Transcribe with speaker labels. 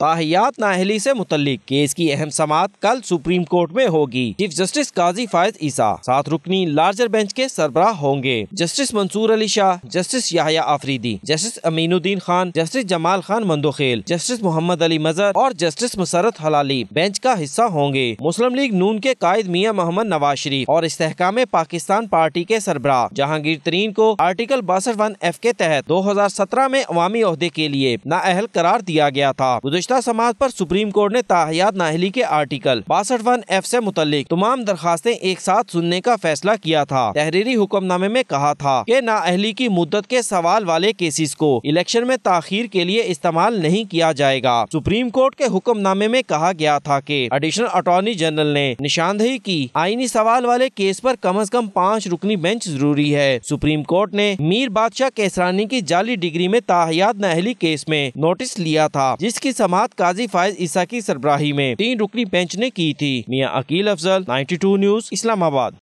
Speaker 1: ताहियात नाहली से मुतलिक केस की अहम समात कल सुप्रीम कोर्ट में होगी चीफ जस्टिस काजी फायज ईसा सात रुकनी लार्जर बेंच के सरबराह होंगे justice Mansoor Ali Shah justice Yahya Afridi justice Aminuddin Khan justice Jamal Khan Mandokhail justice Muhammad Ali Mazhar और जस्टिस मुसरत हलाली बेंच का हिस्सा होंगे मुस्लिम लीग नून के कायद मियाँ मोहम्मद नवाज शरीफ और इस्तेकाम पाकिस्तान पार्टी के सरबराह जहांगीर तरीन को आर्टिकल बासठ वन एफ के तहत दो हजार सत्रह में अवामी अहदे के लिए नाअहल करार दिया गया था फरिश्ता समाज पर सुप्रीम कोर्ट ने ताहियात नाहली के आर्टिकल बासठ वन एफ ऐसी मुतलिक तमाम दरखास्तें एक साथ सुनने का फैसला किया था तहरीरी हुक्मनामे में कहा था के नाअहली की मुद्दत के सवाल वाले केसेस को इलेक्शन में ताखिर के लिए इस्तेमाल नहीं किया जाएगा सुप्रीम कोर्ट के हुक्मनामे में कहा गया था कि एडिशनल अटॉर्नी जनरल ने निशानदेही की आईनी सवाल वाले केस पर कम से कम पाँच रुकनी बेंच जरूरी है सुप्रीम कोर्ट ने मीर बादशाह केसरानी की जाली डिग्री में ताहियात नाहली केस में नोटिस लिया था जिसकी समाज समात काजी फायज ईसा की सरबराही में तीन रुकनी बेंच ने की थी मियाँ अकील अफजल नाइन्टी न्यूज इस्लामाबाद